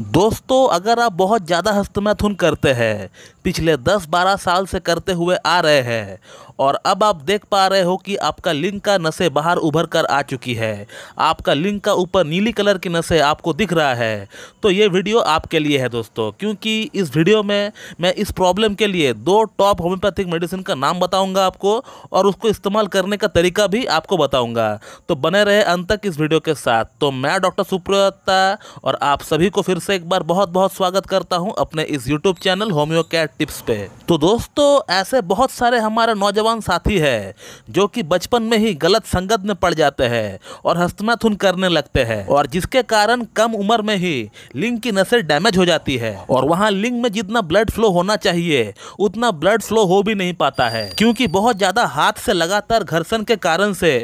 दोस्तों अगर आप बहुत ज़्यादा हस्तमैथुन करते हैं पिछले 10-12 साल से करते हुए आ रहे हैं और अब आप देख पा रहे हो कि आपका लिंग का नशे बाहर उभर कर आ चुकी है आपका लिंग का ऊपर नीली कलर की नशे आपको दिख रहा है तो ये वीडियो आपके लिए है दोस्तों क्योंकि इस वीडियो में मैं इस प्रॉब्लम के लिए दो टॉप होम्योपैथिक मेडिसिन का नाम बताऊँगा आपको और उसको इस्तेमाल करने का तरीका भी आपको बताऊँगा तो बने रहे अंत तक इस वीडियो के साथ तो मैं डॉक्टर सुप्रियता और आप सभी को फिर से एक बार बहुत बहुत स्वागत करता हूं अपने इस YouTube channel homeo cat tips पे तो दोस्तों ऐसे बहुत सारे हमारे नौजवान साथी है जो कि बचपन में ही गलत संगत में पड़ जाते हैं और हस्तनाथुन करने लगते हैं और जिसके कारण कम उम्र में ही लिंग की नसें डैमेज हो जाती है और वहाँ लिंग में जितना ब्लड फ्लो होना चाहिए उतना ब्लड फ्लो हो भी नहीं पाता है क्योंकि बहुत ज़्यादा हाथ से लगातार घर्षण के कारण से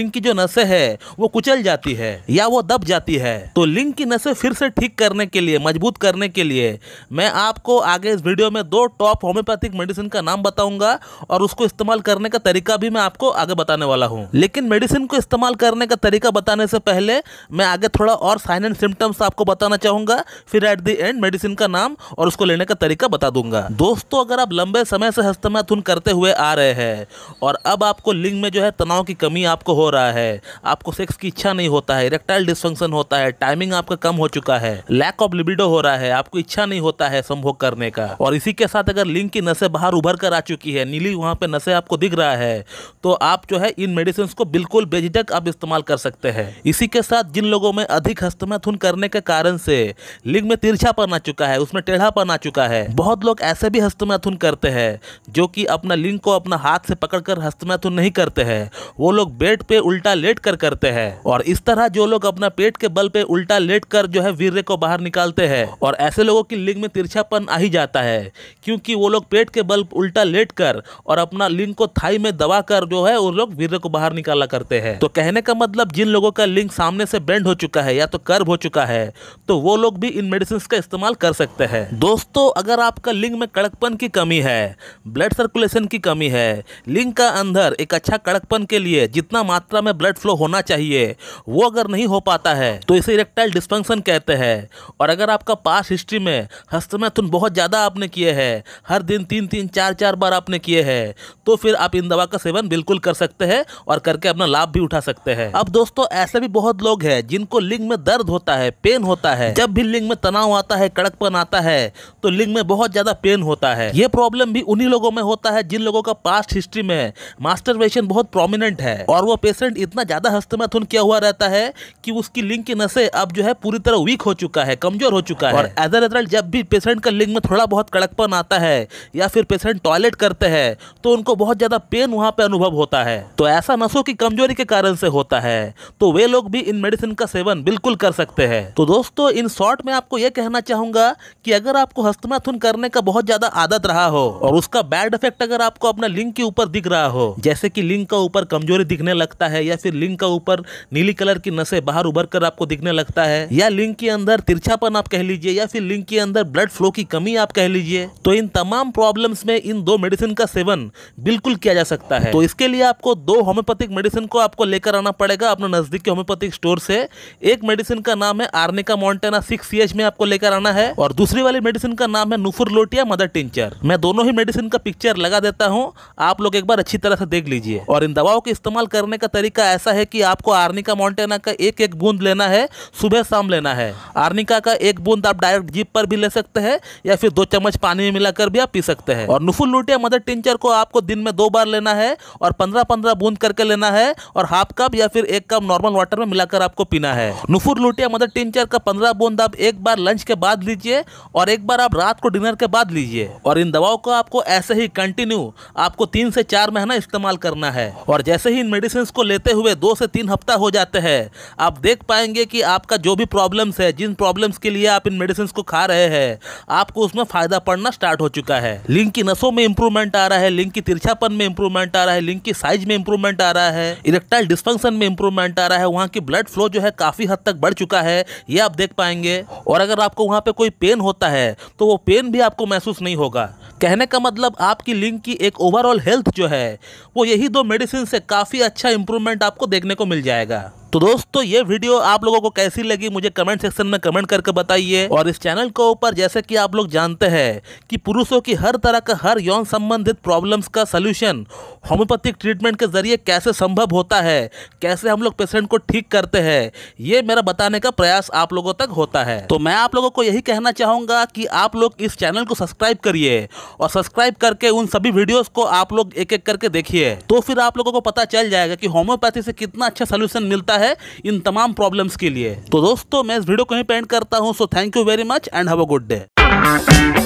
लिंग की जो नशे है वो कुचल जाती है या वो दब जाती है तो लिंग की नशे फिर से ठीक करने के लिए मजबूत करने के लिए मैं आपको आगे इस वीडियो में दो टॉप होम्योपैथिक मेडिसिन का नाम बताऊंगा और उसको इस्तेमाल करने का तरीका भी मैं आपको आगे बताने वाला हूँ लेकिन मेडिसिन को इस्तेमाल करने का तरीका बताने से पहले मैं आगे थोड़ा और साइन एंड सिम्टम्स आपको बताना चाहूँगा फिर एट दी एंड मेडिसिन का नाम और उसको लेने का तरीका बता दूंगा दोस्तों अगर आप लंबे समय से हस्तमैथुन करते हुए आ रहे हैं और अब आपको लिंग में जो है तनाव की कमी आपको हो रहा है आपको सेक्स की इच्छा नहीं होता है इरेक्टाइल डिस्फंक्शन होता है टाइमिंग आपका कम हो चुका है लैक लैक ऑफ लिबिडो हो रहा है आपको इच्छा नहीं होता है संभोग करने का और इसी के साथ अगर लिंग की नशे बाहर उभर कर आ चुकी है नीली वहां पे नशे आपको दिख रहा है तो आप जो है इन मेडिसिन को बिल्कुल बेझिझक आप इस्तेमाल कर सकते हैं इसी के साथ जिन लोगों में अधिक हस्तमैथुन करने के कारण से लिंग में तिरछा तिरछापन आ चुका है उसमें टेढ़ा टेढ़ापन आ चुका है बहुत लोग ऐसे भी हस्तमैथुन करते हैं जो कि अपना लिंग को अपना हाथ से पकड़कर हस्तमैथुन नहीं करते हैं वो लोग बेड पे उल्टा लेट कर करते हैं और इस तरह जो लोग अपना पेट के बल पे उल्टा लेट कर जो है वीर्य को बाहर निकालते हैं और ऐसे लोगों की लिंग में तिरछापन आ ही जाता है क्योंकि वो लोग पेट के बल्ब उल्टा लेट कर और अपना लिंग को थाई में दबा कर जो है उन लोग वीर को बाहर निकाला करते हैं तो कहने का मतलब जिन लोगों का लिंग सामने से बेंड हो चुका है या तो कर्व हो चुका है तो वो लोग भी इन मेडिसिन का इस्तेमाल कर सकते हैं दोस्तों अगर आपका लिंग में कड़कपन की कमी है ब्लड सर्कुलेशन की कमी है लिंग का अंदर एक अच्छा कड़कपन के लिए जितना मात्रा में ब्लड फ्लो होना चाहिए वो अगर नहीं हो पाता है तो इसे इरेक्टाइल डिस्फंक्शन कहते हैं और अगर आपका पास हिस्ट्री में हस्तमैथुन बहुत ज़्यादा आपने किए हैं हर दिन तीन तीन चार चार बार आपने किए हैं तो फिर आप इन दवा का सेवन बिल्कुल कर सकते हैं और करके अपना लाभ भी उठा सकते हैं अब दोस्तों ऐसे भी बहुत लोग हैं जिनको लिंग में दर्द होता है पेन होता है जब भी लिंग में तनाव आता है कड़कपन आता है तो लिंग में बहुत ज़्यादा पेन होता है ये प्रॉब्लम भी उन्हीं लोगों में होता है जिन लोगों का पास्ट हिस्ट्री में मास्टरवेशन बहुत प्रोमिनेंट है और वो पेशेंट इतना ज़्यादा हस्तमैथुन किया हुआ रहता है कि उसकी लिंग की नशे अब जो है पूरी तरह वीक हो चुका है कमजोर हो चुका है और एज अ रिजल्ट जब भी पेशेंट का लिंग में थोड़ा बहुत कड़कपन आता है या फिर पेशेंट टॉयलेट करते हैं तो उनको बहुत ज़्यादा पेन वहाँ पर पे अनुभव होता है तो ऐसा नसों की कमजोरी के कारण से होता है तो वे लोग भी इन मेडिसिन का सेवन बिल्कुल कर सकते हैं तो दोस्तों इन शॉर्ट में आपको यह कहना चाहूंगा कि अगर आपको हस्तमाथुन करने का बहुत ज़्यादा आदत रहा हो और उसका बैड इफेक्ट अगर आपको अपना लिंग के ऊपर दिख रहा हो जैसे कि लिंग का ऊपर कमजोरी दिखने लगता है या फिर लिंग का ऊपर नीली कलर की नशे बाहर उभर कर आपको दिखने लगता है या लिंग के अंदर तिरछा पतलापन आप कह लीजिए या फिर लिंग के अंदर ब्लड फ्लो की कमी आप कह लीजिए तो इन तमाम प्रॉब्लम्स में इन दो मेडिसिन का सेवन बिल्कुल किया जा सकता है तो इसके लिए आपको दो होम्योपैथिक मेडिसिन को आपको लेकर आना पड़ेगा अपने नजदीक के होम्योपैथिक स्टोर से एक मेडिसिन का नाम है आर्निका मोन्टेना सिक्स सी में आपको लेकर आना है और दूसरी वाली मेडिसिन का नाम है नुफुर लोटिया मदर टिंचर मैं दोनों ही मेडिसिन का पिक्चर लगा देता हूँ आप लोग एक बार अच्छी तरह से देख लीजिए और इन दवाओं के इस्तेमाल करने का तरीका ऐसा है कि आपको आर्निका मोन्टेना का एक एक बूंद लेना है सुबह शाम लेना है आर्निका का एक बूंद आप डायरेक्ट जीप पर भी ले सकते हैं या फिर दो चम्मच पानी में मिलाकर भी आप पी सकते हैं और नुफुल लुटिया मदर टिंचर को आपको दिन में दो बार लेना है और पंद्रह पंद्रह बूंद करके लेना है और हाफ कप या फिर एक कप नॉर्मल वाटर में मिलाकर आपको पीना है नुफुल लुटिया मदर टिंचर का पंद्रह बूंद आप एक बार लंच के बाद लीजिए और एक बार आप रात को डिनर के बाद लीजिए और इन दवाओं को आपको ऐसे ही कंटिन्यू आपको तीन से चार महीना इस्तेमाल करना है और जैसे ही इन मेडिसिन को लेते हुए दो से तीन हफ्ता हो जाते हैं आप देख पाएंगे कि आपका जो भी प्रॉब्लम्स है जिन प्रॉब्लम्स के लिए आप इन मेडिसिन को खा रहे हैं आपको उसमें फ़ायदा पड़ना स्टार्ट हो चुका है लिंग की नसों में इंप्रूवमेंट आ रहा है लिंग की तिरछापन में इंप्रूवमेंट आ रहा है लिंग की साइज में इंप्रूवमेंट आ रहा है इलेक्ट्राइल डिस्फंक्शन में इंप्रूवमेंट आ रहा है वहाँ की ब्लड फ्लो जो है काफ़ी हद तक बढ़ चुका है ये आप देख पाएंगे और अगर आपको वहाँ पे कोई पेन होता है तो वो पेन भी आपको महसूस नहीं होगा कहने का मतलब आपकी लिंग की एक ओवरऑल हेल्थ जो है वो यही दो मेडिसिन से काफ़ी अच्छा इंप्रूवमेंट आपको देखने को मिल जाएगा तो दोस्तों ये वीडियो आप लोगों को कैसी लगी मुझे कमेंट सेक्शन में कमेंट करके बताइए और इस चैनल के ऊपर जैसे कि आप लोग जानते हैं कि पुरुषों की हर तरह का हर यौन संबंधित प्रॉब्लम्स का सलूशन होम्योपैथिक ट्रीटमेंट के जरिए कैसे संभव होता है कैसे हम लोग पेशेंट को ठीक करते हैं ये मेरा बताने का प्रयास आप लोगों तक होता है तो मैं आप लोगों को यही कहना चाहूँगा कि आप लोग इस चैनल को सब्सक्राइब करिए और सब्सक्राइब करके उन सभी वीडियोज़ को आप लोग एक एक करके देखिए तो फिर आप लोगों को पता चल जाएगा कि होम्योपैथी से कितना अच्छा सोल्यूशन मिलता है है इन तमाम प्रॉब्लम्स के लिए तो दोस्तों मैं इस वीडियो को ही पेंट करता हूँ so thank you very much and have a good day